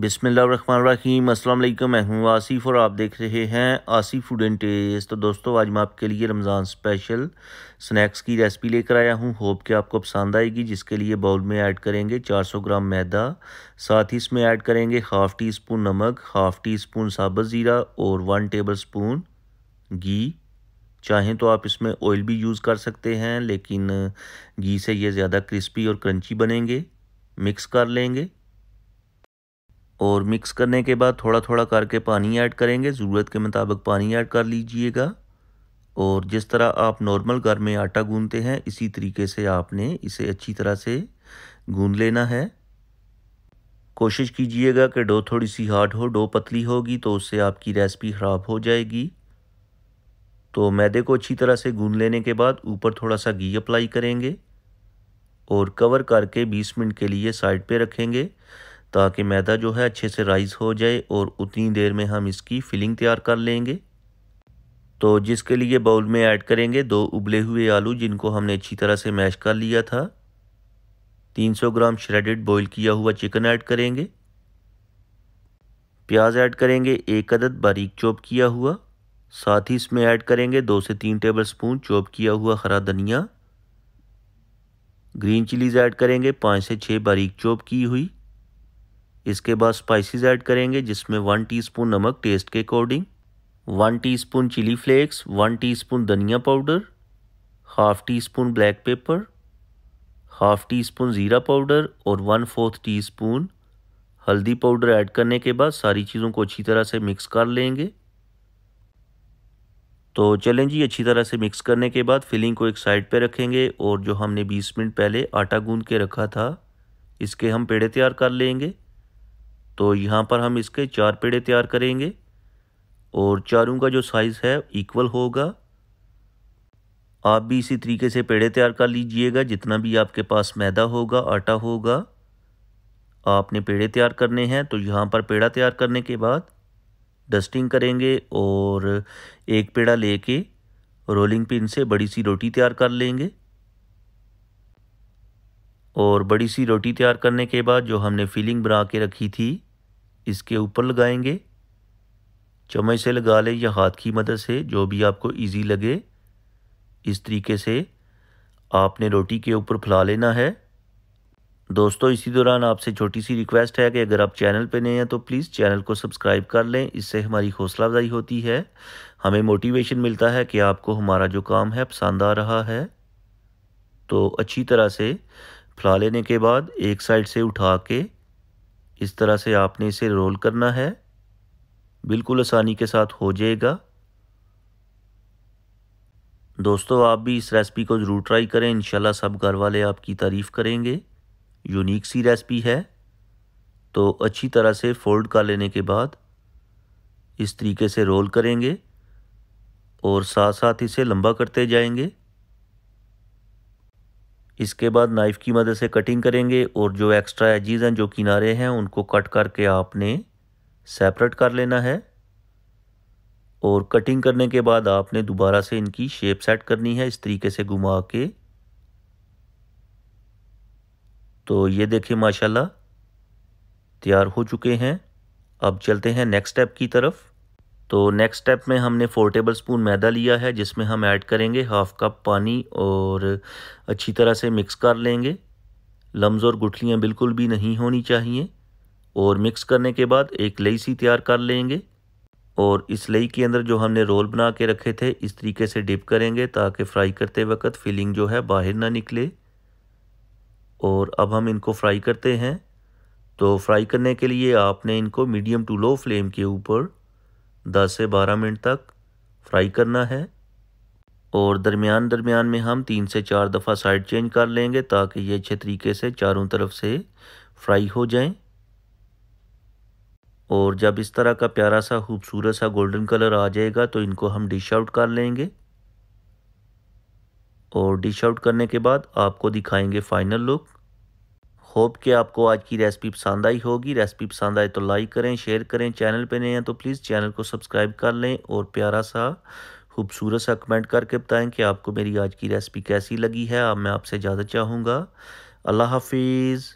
बिसमीम असल मैं हूँ आसिफ और आप देख रहे हैं आसिफ फूड एंड टेस्ट तो दोस्तों आज मैं आपके लिए रमज़ान स्पेशल स्नैक्स की रेसिपी लेकर आया हूँ होप कि आपको पसंद आएगी जिसके लिए बाउल में ऐड करेंगे 400 ग्राम मैदा साथ ही इसमें ऐड करेंगे हाफ़ टी स्पून नमक हाफ़ टी स्पून साबत ज़ीरा और वन टेबल स्पून घी चाहें तो आप इसमें ऑयल भी यूज़ कर सकते हैं लेकिन घी से ये ज़्यादा क्रिस्पी और क्रंची बनेंगे मिक्स कर लेंगे और मिक्स करने के बाद थोड़ा थोड़ा करके पानी ऐड करेंगे ज़रूरत के मुताबिक पानी ऐड कर लीजिएगा और जिस तरह आप नॉर्मल घर में आटा गूंदते हैं इसी तरीके से आपने इसे अच्छी तरह से गूंद लेना है कोशिश कीजिएगा कि डो थोड़ी सी हार्ड हो डो पतली होगी तो उससे आपकी रेसिपी ख़राब हो जाएगी तो मैदे को अच्छी तरह से गूंद लेने के बाद ऊपर थोड़ा सा घी अप्लाई करेंगे और कवर करके 20 मिनट के लिए साइड पे रखेंगे ताकि मैदा जो है अच्छे से राइस हो जाए और उतनी देर में हम इसकी फिलिंग तैयार कर लेंगे तो जिसके लिए बाउल में ऐड करेंगे दो उबले हुए आलू जिनको हमने अच्छी तरह से मैश कर लिया था 300 ग्राम श्रेडेड बॉईल किया हुआ चिकन ऐड करेंगे प्याज ऐड करेंगे एक अदद बारीक चॉप किया हुआ साथ ही इसमें ऐड करेंगे दो से तीन टेबल स्पून चॉप किया हुआ हरा धनिया ग्रीन चिलीज़ ऐड करेंगे पाँच से छः बारीक चॉप की हुई इसके बाद स्पाइसेस ऐड करेंगे जिसमें वन टीस्पून नमक टेस्ट के according one teaspoon chili flakes one teaspoon धनिया powder half teaspoon black pepper half teaspoon ज़ीरा पाउडर और वन फोर्थ टी स्पून हल्दी पाउडर ऐड करने के बाद सारी चीज़ों को अच्छी तरह से मिक्स कर लेंगे तो चलें जी अच्छी तरह से मिक्स करने के बाद फिलिंग को एक साइड पे रखेंगे और जो हमने 20 मिनट पहले आटा गूंद के रखा था इसके हम पेड़े तैयार कर लेंगे तो यहाँ पर हम इसके चार पेड़े तैयार करेंगे और चारों का जो साइज़ है इक्वल होगा आप भी इसी तरीके से पेड़े तैयार कर लीजिएगा जितना भी आपके पास मैदा होगा आटा होगा आपने पेड़े तैयार करने हैं तो यहाँ पर पेड़ा तैयार करने के बाद डस्टिंग करेंगे और एक पेड़ा लेके रोलिंग पिन से बड़ी सी रोटी तैयार कर लेंगे और बड़ी सी रोटी तैयार करने के बाद जो हमने फिलिंग बना के रखी थी इसके ऊपर लगाएंगे चमच से लगा लें या हाथ की मदद से जो भी आपको इजी लगे इस तरीके से आपने रोटी के ऊपर फैला लेना है दोस्तों इसी दौरान आपसे छोटी सी रिक्वेस्ट है कि अगर आप चैनल पर नए हैं तो प्लीज़ चैनल को सब्सक्राइब कर लें इससे हमारी हौसला अफजाई होती है हमें मोटिवेशन मिलता है कि आपको हमारा जो काम है पसंद आ रहा है तो अच्छी तरह से फैला लेने के बाद एक साइड से उठा के इस तरह से आपने इसे रोल करना है बिल्कुल आसानी के साथ हो जाएगा दोस्तों आप भी इस रेसिपी को ज़रूर ट्राई करें इंशाल्लाह सब घर वाले आपकी तारीफ़ करेंगे यूनिक सी रेसिपी है तो अच्छी तरह से फोल्ड कर लेने के बाद इस तरीके से रोल करेंगे और साथ साथ इसे लंबा करते जाएंगे इसके बाद नाइफ़ की मदद से कटिंग करेंगे और जो एक्स्ट्रा एजीज हैं जो किनारे हैं उनको कट करके आपने सेपरेट कर लेना है और कटिंग करने के बाद आपने दोबारा से इनकी शेप सेट करनी है इस तरीके से घुमा के तो ये देखिए माशाल्लाह तैयार हो चुके हैं अब चलते हैं नेक्स्ट स्टेप की तरफ तो नेक्स्ट स्टेप में हमने फ़ोर टेबल स्पून मैदा लिया है जिसमें हम ऐड करेंगे हाफ़ कप पानी और अच्छी तरह से मिक्स कर लेंगे लम्ब और गुठलियाँ बिल्कुल भी नहीं होनी चाहिए और मिक्स करने के बाद एक लई सी तैयार कर लेंगे और इस लई के अंदर जो हमने रोल बना के रखे थे इस तरीके से डिप करेंगे ताकि फ्राई करते वक्त फीलिंग जो है बाहर ना निकले और अब हम इनको फ्राई करते हैं तो फ्राई करने के लिए आपने इनको मीडियम टू लो फ्लेम के ऊपर 10 से 12 मिनट तक फ्राई करना है और दरमियान दरमियान में हम तीन से चार दफ़ा साइड चेंज कर लेंगे ताकि ये अच्छे तरीके से चारों तरफ से फ्राई हो जाएं और जब इस तरह का प्यारा सा खूबसूरत सा गोल्डन कलर आ जाएगा तो इनको हम डिश आउट कर लेंगे और डिश आउट करने के बाद आपको दिखाएंगे फाइनल लुक होप कि आपको आज की रेसिपी पसंद आई होगी रेसिपी पसंद आए तो लाइक करें शेयर करें चैनल पे नए हैं तो प्लीज़ चैनल को सब्सक्राइब कर लें और प्यारा सा खूबसूरत सा कमेंट करके बताएं कि आपको मेरी आज की रेसिपी कैसी लगी है अब मैं आपसे इजाज़त चाहूँगा अल्लाह हाफिज़